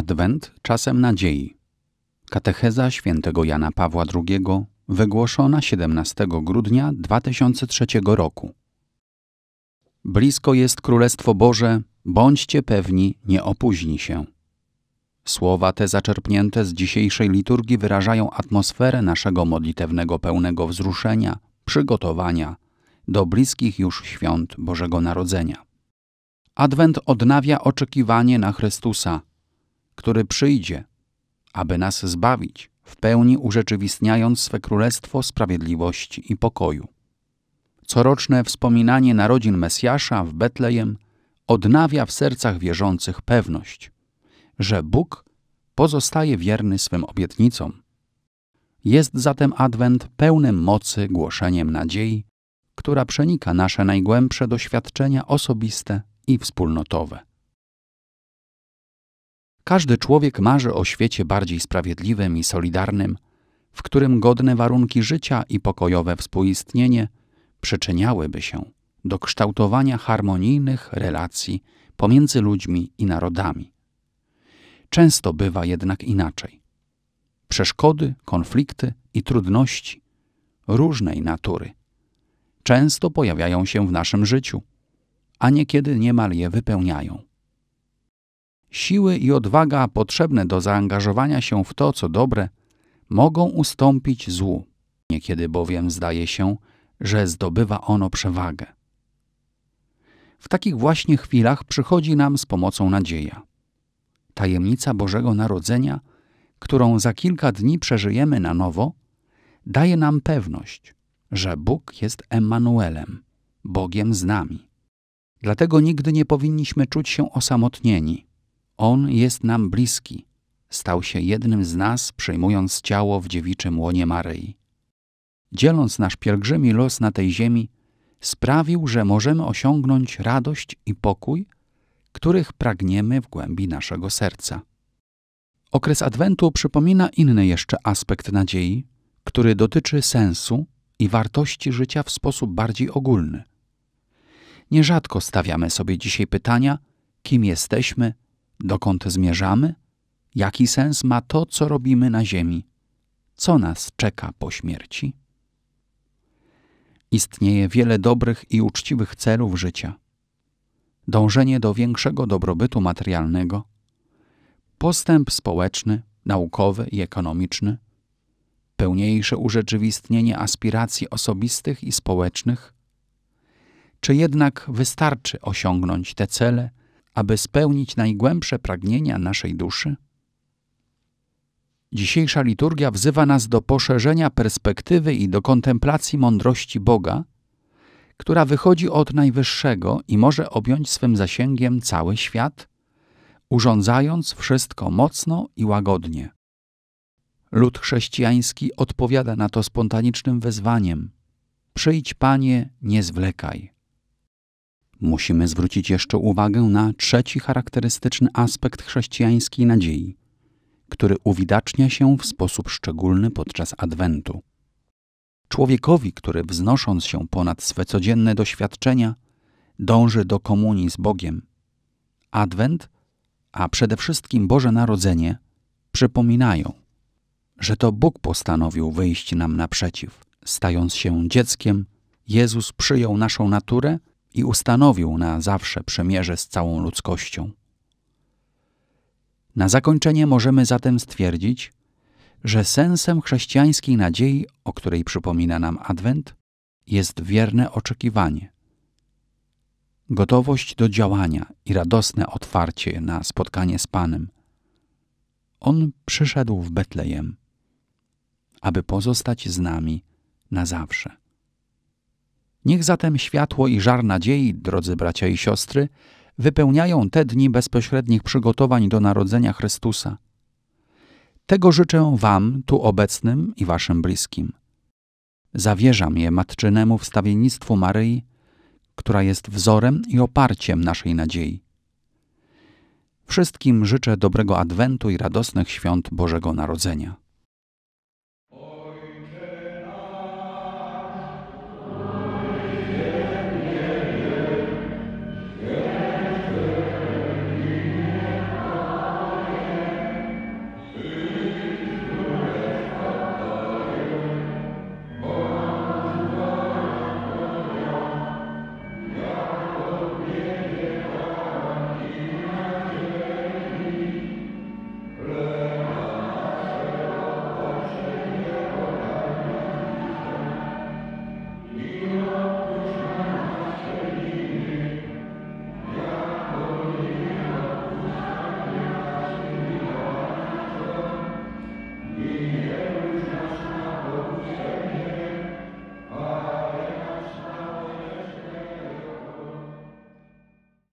Adwent czasem nadziei. Katecheza świętego Jana Pawła II wygłoszona 17 grudnia 2003 roku. Blisko jest Królestwo Boże, bądźcie pewni, nie opóźni się. Słowa te zaczerpnięte z dzisiejszej liturgii wyrażają atmosferę naszego modlitewnego pełnego wzruszenia, przygotowania do bliskich już świąt Bożego Narodzenia. Adwent odnawia oczekiwanie na Chrystusa – który przyjdzie, aby nas zbawić, w pełni urzeczywistniając swe królestwo sprawiedliwości i pokoju. Coroczne wspominanie narodzin Mesjasza w Betlejem odnawia w sercach wierzących pewność, że Bóg pozostaje wierny swym obietnicom. Jest zatem Adwent pełnym mocy głoszeniem nadziei, która przenika nasze najgłębsze doświadczenia osobiste i wspólnotowe. Każdy człowiek marzy o świecie bardziej sprawiedliwym i solidarnym, w którym godne warunki życia i pokojowe współistnienie przyczyniałyby się do kształtowania harmonijnych relacji pomiędzy ludźmi i narodami. Często bywa jednak inaczej. Przeszkody, konflikty i trudności różnej natury często pojawiają się w naszym życiu, a niekiedy niemal je wypełniają siły i odwaga potrzebne do zaangażowania się w to, co dobre, mogą ustąpić złu. Niekiedy bowiem zdaje się, że zdobywa ono przewagę. W takich właśnie chwilach przychodzi nam z pomocą nadzieja. Tajemnica Bożego Narodzenia, którą za kilka dni przeżyjemy na nowo, daje nam pewność, że Bóg jest Emanuelem, Bogiem z nami. Dlatego nigdy nie powinniśmy czuć się osamotnieni – on jest nam bliski. Stał się jednym z nas, przyjmując ciało w dziewiczym łonie Maryi. Dzieląc nasz pielgrzymi los na tej ziemi, sprawił, że możemy osiągnąć radość i pokój, których pragniemy w głębi naszego serca. Okres Adwentu przypomina inny jeszcze aspekt nadziei, który dotyczy sensu i wartości życia w sposób bardziej ogólny. Nierzadko stawiamy sobie dzisiaj pytania, kim jesteśmy, Dokąd zmierzamy? Jaki sens ma to, co robimy na Ziemi? Co nas czeka po śmierci? Istnieje wiele dobrych i uczciwych celów życia. Dążenie do większego dobrobytu materialnego, postęp społeczny, naukowy i ekonomiczny, pełniejsze urzeczywistnienie aspiracji osobistych i społecznych? Czy jednak wystarczy osiągnąć te cele aby spełnić najgłębsze pragnienia naszej duszy? Dzisiejsza liturgia wzywa nas do poszerzenia perspektywy i do kontemplacji mądrości Boga, która wychodzi od Najwyższego i może objąć swym zasięgiem cały świat, urządzając wszystko mocno i łagodnie. Lud chrześcijański odpowiada na to spontanicznym wezwaniem: Przyjdź, Panie, nie zwlekaj musimy zwrócić jeszcze uwagę na trzeci charakterystyczny aspekt chrześcijańskiej nadziei, który uwidacznia się w sposób szczególny podczas Adwentu. Człowiekowi, który wznosząc się ponad swe codzienne doświadczenia, dąży do komunii z Bogiem. Adwent, a przede wszystkim Boże Narodzenie, przypominają, że to Bóg postanowił wyjść nam naprzeciw. Stając się dzieckiem, Jezus przyjął naszą naturę i ustanowił na zawsze przemierze z całą ludzkością. Na zakończenie możemy zatem stwierdzić, że sensem chrześcijańskiej nadziei, o której przypomina nam Adwent, jest wierne oczekiwanie, gotowość do działania i radosne otwarcie na spotkanie z Panem. On przyszedł w Betlejem, aby pozostać z nami na zawsze. Niech zatem światło i żar nadziei, drodzy bracia i siostry, wypełniają te dni bezpośrednich przygotowań do narodzenia Chrystusa. Tego życzę Wam, tu obecnym i Waszym bliskim. Zawierzam je matczynemu wstawiennictwu Maryi, która jest wzorem i oparciem naszej nadziei. Wszystkim życzę dobrego Adwentu i radosnych świąt Bożego Narodzenia.